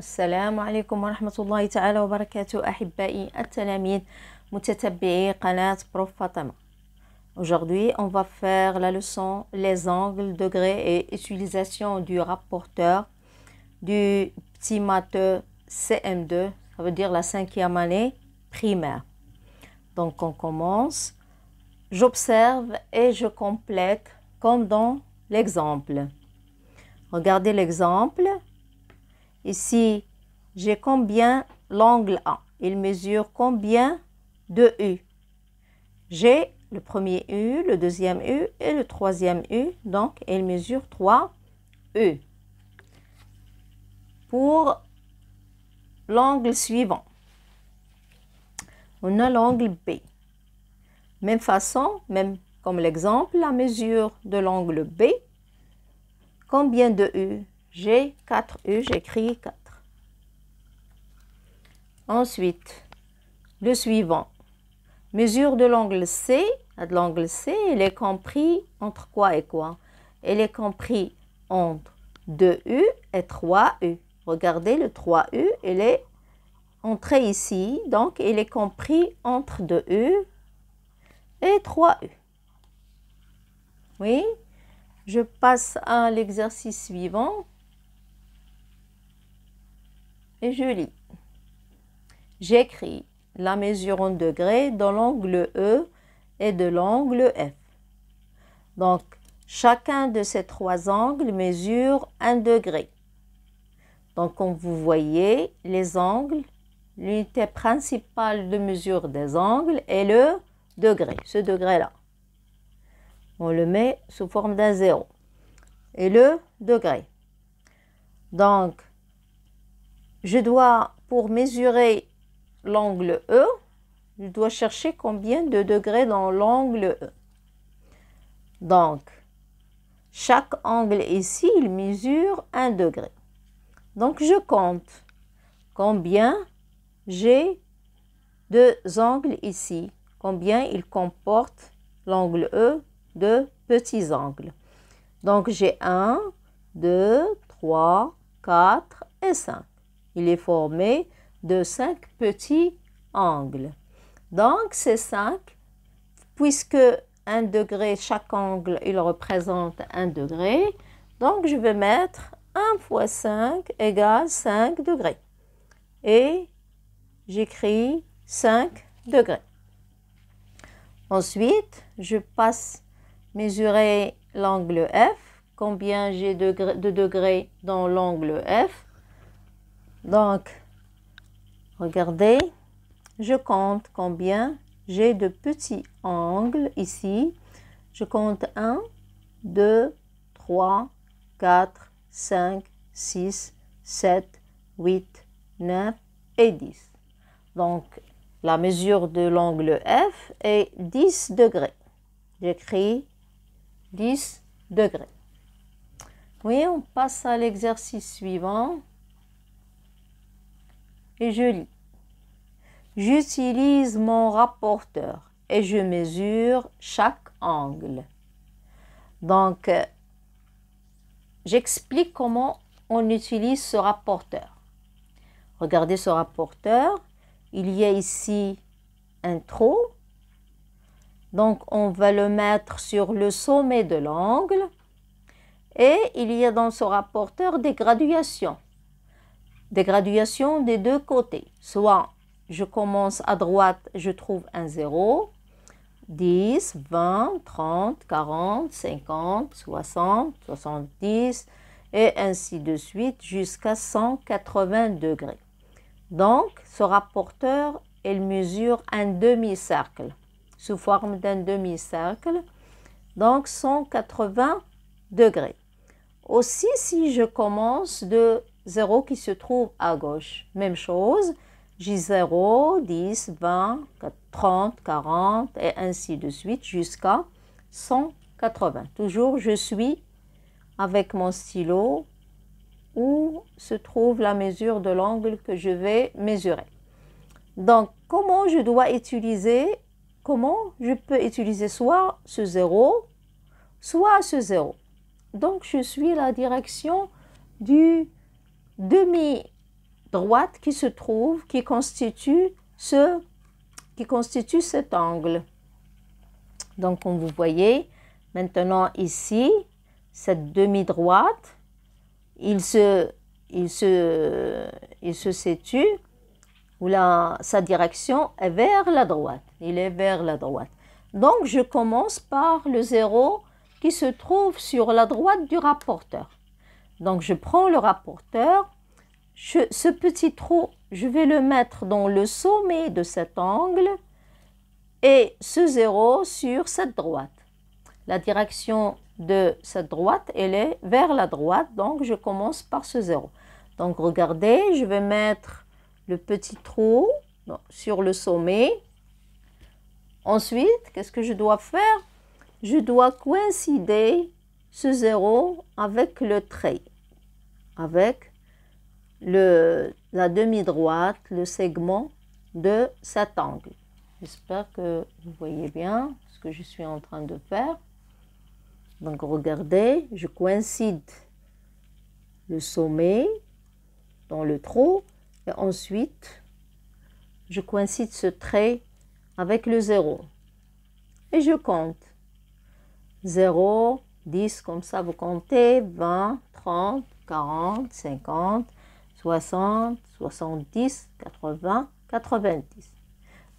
السلام Aujourd'hui, on va faire la leçon les angles, degrés et utilisation du rapporteur du petit mathe CM2, ça veut dire la cinquième année primaire. Donc, on commence. J'observe et je complète comme dans l'exemple. Regardez l'exemple. Ici, j'ai combien l'angle A Il mesure combien de U J'ai le premier U, le deuxième U et le troisième U, donc il mesure 3 U. Pour l'angle suivant, on a l'angle B. Même façon, même comme l'exemple, la mesure de l'angle B, combien de U j'ai 4U, j'écris 4. Ensuite, le suivant. Mesure de l'angle C. De l'angle C, il est compris entre quoi et quoi Elle est compris entre 2U et 3U. Regardez, le 3U, il est entré ici, donc il est compris entre 2U et 3U. Oui, je passe à l'exercice suivant et je lis. J'écris la mesure en degrés dans l'angle E et de l'angle F. Donc, chacun de ces trois angles mesure un degré. Donc, comme vous voyez, les angles, l'unité principale de mesure des angles est le degré, ce degré-là. On le met sous forme d'un zéro. Et le degré. Donc, je dois, pour mesurer l'angle E, je dois chercher combien de degrés dans l'angle E. Donc, chaque angle ici, il mesure un degré. Donc, je compte combien j'ai deux angles ici, combien il comporte l'angle E de petits angles. Donc, j'ai un, 2, 3, 4 et 5. Il est formé de cinq petits angles. Donc, ces cinq, puisque un degré, chaque angle, il représente un degré, donc je vais mettre 1 fois 5 égale 5 degrés. Et j'écris 5 degrés. Ensuite, je passe mesurer l'angle F, combien j'ai de degrés dans l'angle F. Donc, regardez, je compte combien j'ai de petits angles ici. Je compte 1, 2, 3, 4, 5, 6, 7, 8, 9 et 10. Donc, la mesure de l'angle F est 10 degrés. J'écris 10 degrés. Oui, on passe à l'exercice suivant et je lis. J'utilise mon rapporteur et je mesure chaque angle. Donc, euh, j'explique comment on utilise ce rapporteur. Regardez ce rapporteur. Il y a ici un trou. Donc, on va le mettre sur le sommet de l'angle. Et il y a dans ce rapporteur des graduations des graduations des deux côtés. Soit je commence à droite, je trouve un 0, 10, 20, 30, 40, 50, 60, 70 et ainsi de suite jusqu'à 180 degrés. Donc, ce rapporteur, il mesure un demi-cercle sous forme d'un demi-cercle, donc 180 degrés. Aussi, si je commence de 0 qui se trouve à gauche. Même chose, j 0, 10, 20, 30, 40 et ainsi de suite jusqu'à 180. Toujours, je suis avec mon stylo où se trouve la mesure de l'angle que je vais mesurer. Donc, comment je dois utiliser, comment je peux utiliser soit ce 0, soit ce 0. Donc, je suis la direction du demi-droite qui se trouve, qui constitue, ce, qui constitue cet angle. Donc, comme vous voyez, maintenant ici, cette demi-droite, il se, il, se, il situe où la, sa direction est vers la droite. Il est vers la droite. Donc, je commence par le zéro qui se trouve sur la droite du rapporteur. Donc je prends le rapporteur, ce petit trou, je vais le mettre dans le sommet de cet angle et ce zéro sur cette droite. La direction de cette droite, elle est vers la droite, donc je commence par ce zéro. Donc regardez, je vais mettre le petit trou sur le sommet. Ensuite, qu'est-ce que je dois faire Je dois coïncider ce zéro avec le trait avec le, la demi-droite, le segment de cet angle. J'espère que vous voyez bien ce que je suis en train de faire. Donc regardez, je coïncide le sommet dans le trou et ensuite je coïncide ce trait avec le zéro et je compte 0 10 comme ça, vous comptez 20, 30, 40, 50, 60, 70, 80, 90.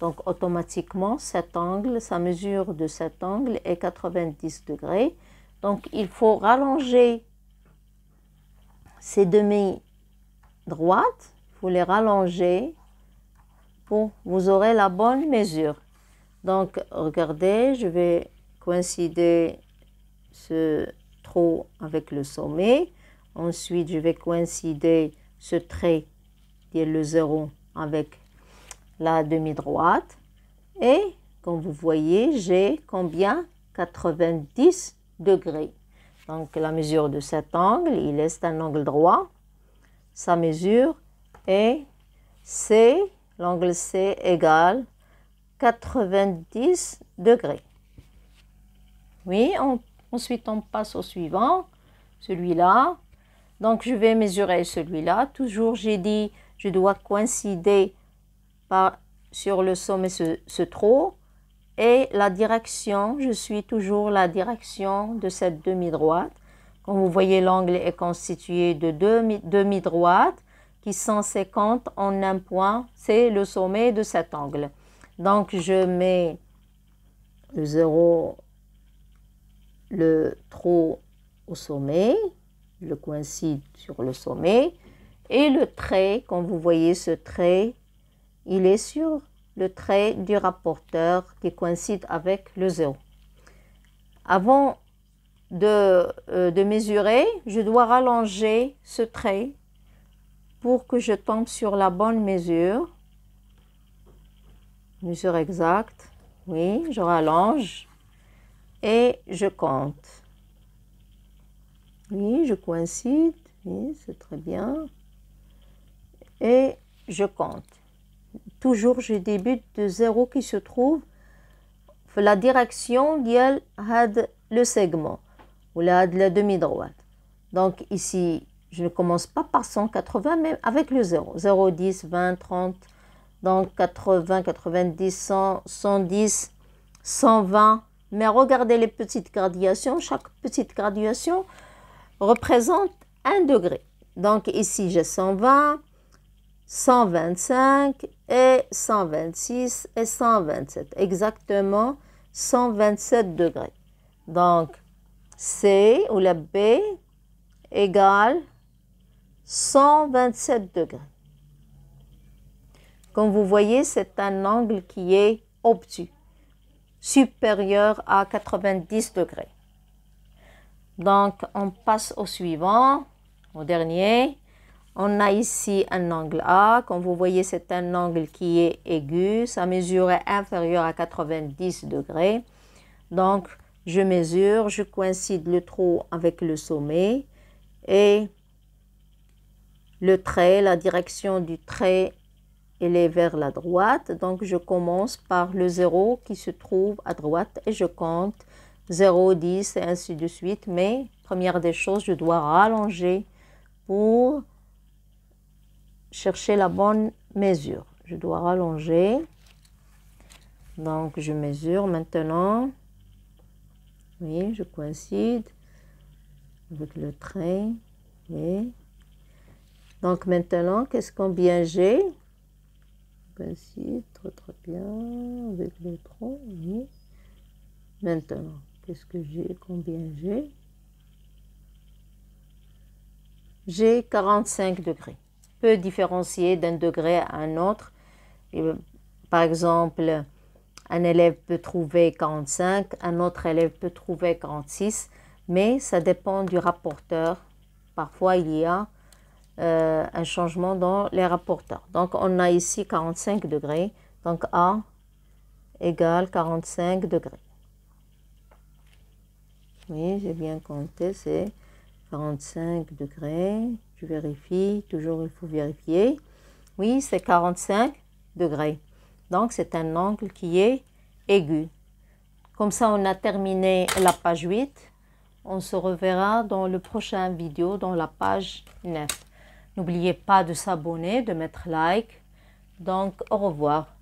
Donc automatiquement, cet angle, sa mesure de cet angle est 90 degrés. Donc il faut rallonger ces demi-droites, il les rallonger pour vous aurez la bonne mesure. Donc regardez, je vais coïncider ce trou avec le sommet. Ensuite, je vais coïncider ce trait qui est le zéro avec la demi-droite. Et comme vous voyez, j'ai combien 90 degrés. Donc la mesure de cet angle, il est un angle droit. Sa mesure est C, l'angle C égale 90 degrés. Oui, on Ensuite, on passe au suivant, celui-là. Donc, je vais mesurer celui-là. Toujours, j'ai dit, je dois coïncider sur le sommet ce, trou. Et la direction, je suis toujours la direction de cette demi-droite. Comme vous voyez, l'angle est constitué de deux demi-droites qui sont 50 en un point. C'est le sommet de cet angle. Donc, je mets le 0, le trou au sommet, le coïncide sur le sommet, et le trait, quand vous voyez ce trait, il est sur le trait du rapporteur qui coïncide avec le zéro. Avant de, euh, de mesurer, je dois rallonger ce trait pour que je tombe sur la bonne mesure. Mesure exacte. Oui, je rallonge et je compte. Oui, je coïncide. Oui, c'est très bien. Et je compte. Toujours, je débute de 0 qui se trouve la direction y had le segment ou la demi-droite. Donc ici, je ne commence pas par 180, mais avec le 0. 0, 10, 20, 30, donc 80, 90, 100, 110, 120, mais regardez les petites graduations. Chaque petite graduation représente 1 degré. Donc ici, j'ai 120, 125 et 126 et 127. Exactement 127 degrés. Donc, C ou la B égale 127 degrés. Comme vous voyez, c'est un angle qui est obtus supérieur à 90 degrés. Donc, on passe au suivant, au dernier. On a ici un angle A. Comme vous voyez, c'est un angle qui est aigu. Sa mesure est inférieure à 90 degrés. Donc, je mesure, je coïncide le trou avec le sommet et le trait, la direction du trait elle est vers la droite. Donc, je commence par le 0 qui se trouve à droite et je compte 0, 10 et ainsi de suite. Mais, première des choses, je dois rallonger pour chercher la bonne mesure. Je dois rallonger. Donc, je mesure maintenant. Oui, je coïncide avec le trait. et Donc, maintenant, qu'est-ce qu'on bien j'ai ainsi. très très bien, avec le tronc, oui. Maintenant, qu'est-ce que j'ai, combien j'ai J'ai 45 degrés. Peut différencier d'un degré à un autre. Euh, par exemple, un élève peut trouver 45, un autre élève peut trouver 46, mais ça dépend du rapporteur. Parfois, il y a euh, un changement dans les rapporteurs. Donc on a ici 45 degrés, donc A égale 45 degrés. Oui, j'ai bien compté, c'est 45 degrés. Je vérifie, toujours il faut vérifier. Oui, c'est 45 degrés. Donc c'est un angle qui est aigu. Comme ça, on a terminé la page 8. On se reverra dans le prochain vidéo, dans la page 9. N'oubliez pas de s'abonner, de mettre like. Donc, au revoir.